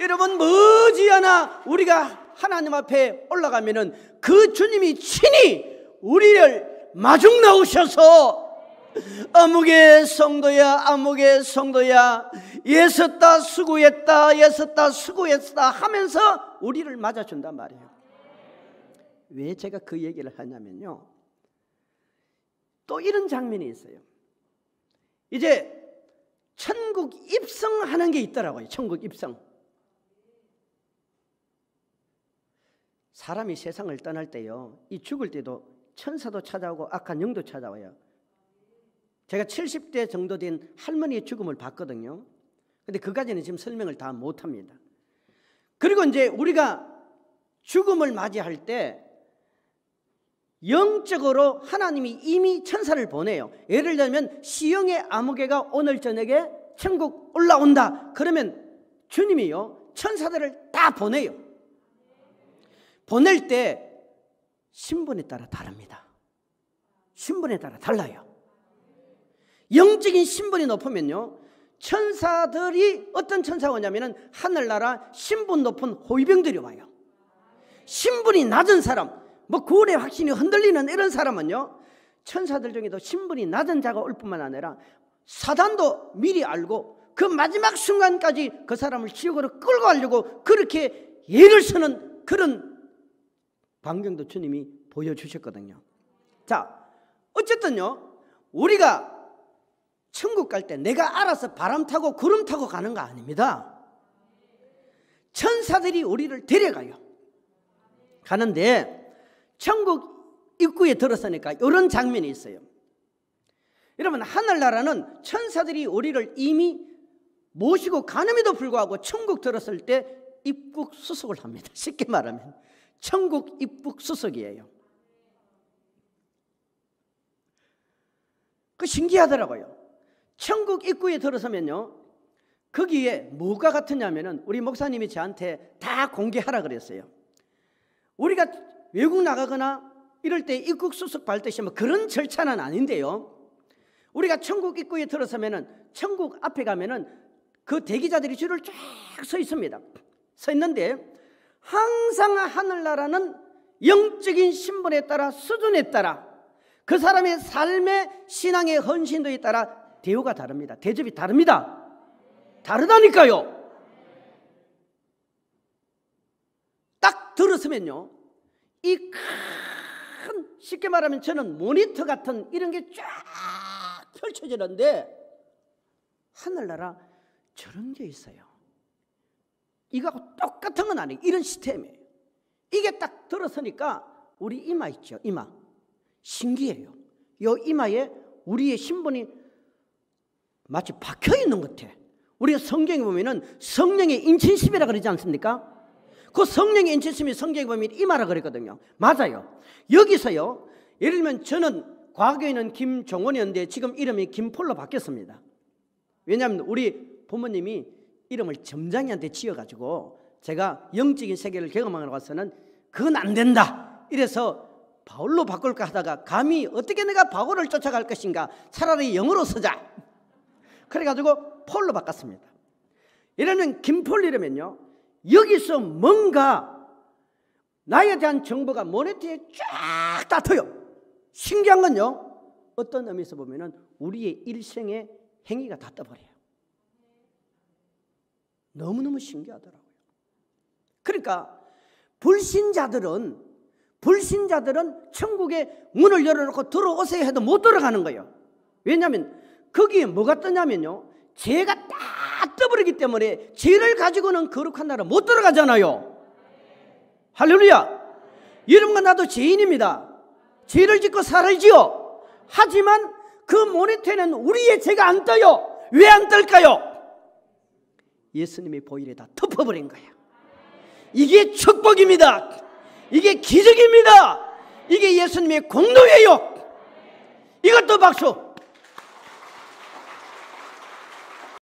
여러분 머지않아 우리가 하나님 앞에 올라가면은 그 주님이 친히 우리를 마중 나오셔서 아무개 성도야 아무개 성도야 예섰다 수고했다 예섰다 수고했다 하면서 우리를 맞아준단 말이에요 왜 제가 그 얘기를 하냐면요 또 이런 장면이 있어요 이제 천국 입성하는 게 있더라고요 천국 입성 사람이 세상을 떠날 때요. 이 죽을 때도 천사도 찾아오고 악한 영도 찾아와요. 제가 70대 정도 된 할머니의 죽음을 봤거든요. 근데 그까지는 지금 설명을 다 못합니다. 그리고 이제 우리가 죽음을 맞이할 때 영적으로 하나님이 이미 천사를 보내요. 예를 들면 시영의 암흑개가 오늘 저녁에 천국 올라온다. 그러면 주님이요 천사들을 다 보내요. 보낼 때 신분에 따라 다릅니다. 신분에 따라 달라요. 영적인 신분이 높으면요. 천사들이 어떤 천사가 오냐면 하늘나라 신분 높은 호위병들이 와요. 신분이 낮은 사람, 뭐 구원의 확신이 흔들리는 이런 사람은요. 천사들 중에도 신분이 낮은 자가 올 뿐만 아니라 사단도 미리 알고 그 마지막 순간까지 그 사람을 지옥으로 끌고 가려고 그렇게 예를 쓰는 그런 반경도 주님이 보여주셨거든요. 자, 어쨌든요, 우리가 천국 갈 때 내가 알아서 바람 타고 구름 타고 가는 거 아닙니다. 천사들이 우리를 데려가요. 가는데 천국 입구에 들어서니까 이런 장면이 있어요. 여러분 하늘나라는 천사들이 우리를 이미 모시고 가늠에도 불구하고 천국 들었을 때 입국 수속을 합니다. 쉽게 말하면 천국 입국 수석이에요. 그 신기하더라고요. 천국 입구에 들어서면요. 거기에 뭐가 같으냐면은 우리 목사님이 저한테 다 공개하라 그랬어요. 우리가 외국 나가거나 이럴 때 입국 수석 발듯이 뭐 그런 절차는 아닌데요. 우리가 천국 입구에 들어서면은 천국 앞에 가면은 그 대기자들이 줄을 쫙 서 있습니다. 서 있는데 항상 하늘나라는 영적인 신분에 따라 수준에 따라 그 사람의 삶의 신앙의 헌신도에 따라 대우가 다릅니다. 대접이 다릅니다. 다르다니까요. 딱 들었으면요. 이 큰 쉽게 말하면 저는 모니터 같은 이런 게 쫙 펼쳐지는데 하늘나라 저런 게 있어요. 이거하고 똑같은 건 아니에요. 이런 시스템이에요. 이게 딱 들어서니까 우리 이마 있죠. 이마. 신기해요. 요 이마에 우리의 신분이 마치 박혀 있는 것 같아. 우리가 성경에 보면은 성령의 인친심이라 그러지 않습니까? 그 성령의 인친심이 성경에 보면 이마라 그랬거든요. 맞아요. 여기서요. 예를 들면 저는 과거에는 김종원이었는데 지금 이름이 김폴로 바뀌었습니다. 왜냐하면 우리 부모님이 이름을 점장이한테 지어가지고 제가 영적인 세계를 경험하러 와서는 그건 안 된다. 이래서 바울로 바꿀까 하다가 감히 어떻게 내가 바울을 쫓아갈 것인가 차라리 영어로 쓰자. 그래가지고 폴로 바꿨습니다. 이러면 김폴이라면요. 여기서 뭔가 나에 대한 정보가 모네티에 쫙닿 터요. 신기한 건요. 어떤 의미에서 보면 은 우리의 일생의 행위가 다 떠버려요. 너무너무 신기하더라고요. 그러니까 불신자들은 불신자들은 천국에 문을 열어놓고 들어오세요 해도 못 들어가는 거예요. 왜냐하면 거기에 뭐가 뜨냐면요. 죄가 딱 떠버리기 때문에 죄를 가지고는 거룩한 나라 못 들어가잖아요. 할렐루야. 여러분과 나도 죄인입니다. 죄를 짓고 살을 지어. 하지만 그 모니터에는 우리의 죄가 안 떠요. 왜안떨까요 예수님의 보일에 다 덮어버린 거야 이게 축복입니다. 이게 기적입니다. 이게 예수님의 공로예요. 이것도 박수.